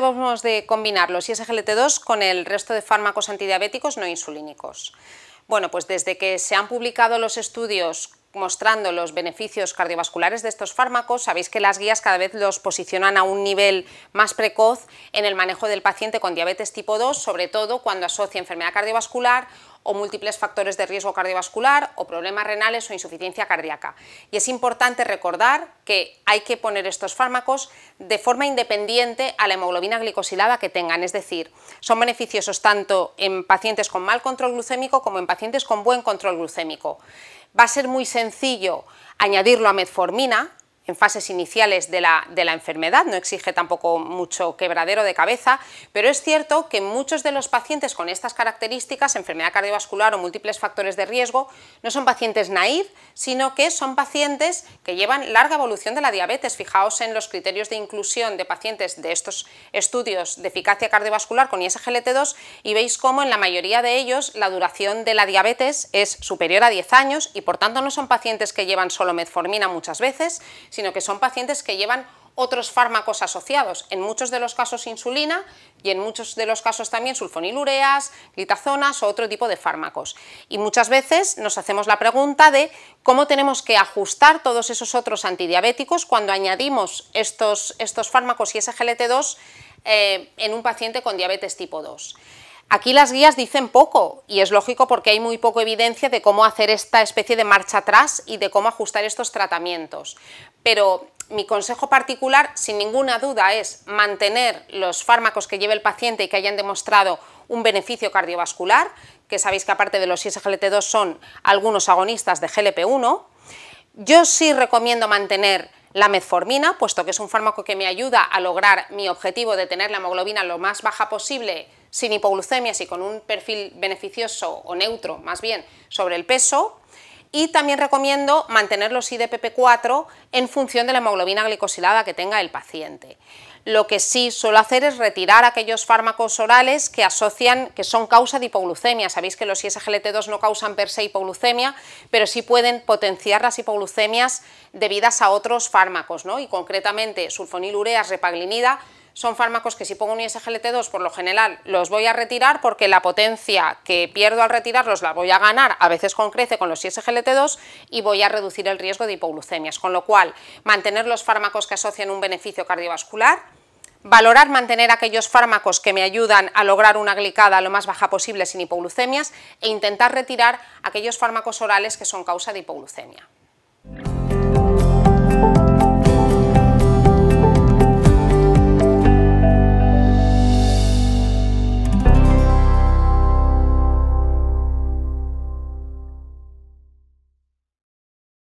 debemos de combinarlos, y isglt 2 con el resto de fármacos antidiabéticos no insulínicos? Bueno, pues desde que se han publicado los estudios mostrando los beneficios cardiovasculares de estos fármacos, sabéis que las guías cada vez los posicionan a un nivel más precoz en el manejo del paciente con diabetes tipo 2, sobre todo cuando asocia enfermedad cardiovascular o múltiples factores de riesgo cardiovascular o problemas renales o insuficiencia cardíaca. Y es importante recordar que hay que poner estos fármacos de forma independiente a la hemoglobina glicosilada que tengan, es decir, son beneficiosos tanto en pacientes con mal control glucémico como en pacientes con buen control glucémico. Va a ser muy sencillo añadirlo a metformina, en fases iniciales de la, de la, enfermedad, no exige tampoco mucho quebradero de cabeza, pero es cierto que muchos de los pacientes con estas características, enfermedad cardiovascular o múltiples factores de riesgo, no son pacientes naive, sino que son pacientes que llevan larga evolución de la diabetes. Fijaos en los criterios de inclusión de pacientes de estos estudios de eficacia cardiovascular con ISGLT2 y veis cómo en la mayoría de ellos la duración de la diabetes es superior a 10 años y por tanto no son pacientes que llevan solo metformina muchas veces, sino que son pacientes que llevan otros fármacos asociados, en muchos de los casos insulina y en muchos de los casos también sulfonilureas, glitazonas o otro tipo de fármacos. Y muchas veces nos hacemos la pregunta de cómo tenemos que ajustar todos esos otros antidiabéticos cuando añadimos estos, fármacos y ese GLT2 eh, en un paciente con diabetes tipo 2. Aquí las guías dicen poco y es lógico porque hay muy poco evidencia de cómo hacer esta especie de marcha atrás y de cómo ajustar estos tratamientos. Pero mi consejo particular, sin ninguna duda, es mantener los fármacos que lleve el paciente y que hayan demostrado un beneficio cardiovascular, que sabéis que aparte de los ISGLT2 son algunos agonistas de GLP1. Yo sí recomiendo mantener la metformina, puesto que es un fármaco que me ayuda a lograr mi objetivo de tener la hemoglobina lo más baja posible sin hipoglucemias y con un perfil beneficioso o neutro, más bien, sobre el peso. Y también recomiendo mantener los IDPP4 en función de la hemoglobina glicosilada que tenga el paciente. Lo que sí suelo hacer es retirar aquellos fármacos orales que asocian, que son causa de hipoglucemia. Sabéis que los ISGLT2 no causan per se hipoglucemia, pero sí pueden potenciar las hipoglucemias debidas a otros fármacos, ¿no? Y concretamente sulfonilureas, repaglinida, son fármacos que si pongo un ISGLT2 por lo general los voy a retirar porque la potencia que pierdo al retirarlos la voy a ganar, a veces con crece con los ISGLT2 y voy a reducir el riesgo de hipoglucemias, con lo cual mantener los fármacos que asocian un beneficio cardiovascular, valorar mantener aquellos fármacos que me ayudan a lograr una glicada lo más baja posible sin hipoglucemias e intentar retirar aquellos fármacos orales que son causa de hipoglucemia.